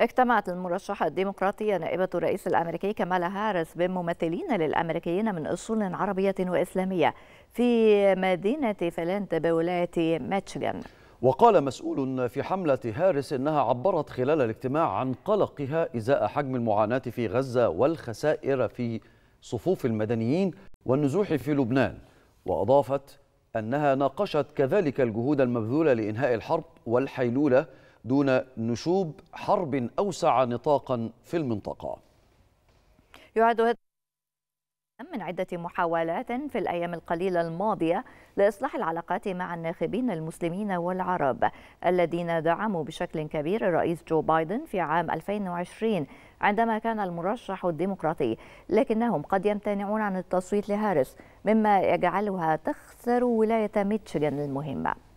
اجتمعت المرشحة الديمقراطية نائبة الرئيس الأمريكي كمالا هارس بممثلين للأمريكيين من أصول عربية وإسلامية في مدينة فلنت بولاية ميشيغان وقال مسؤول في حملة هارس إنها عبرت خلال الاجتماع عن قلقها إزاء حجم المعاناة في غزة والخسائر في صفوف المدنيين والنزوح في لبنان وأضافت أنها ناقشت كذلك الجهود المبذولة لإنهاء الحرب والحيلولة دون نشوب حرب أوسع نطاقا في المنطقة يعد هذا من عدة محاولات في الأيام القليلة الماضية لإصلاح العلاقات مع الناخبين المسلمين والعرب الذين دعموا بشكل كبير الرئيس جو بايدن في عام 2020 عندما كان المرشح الديمقراطي لكنهم قد يمتنعون عن التصويت لهارس مما يجعلها تخسر ولاية ميتشيغان المهمة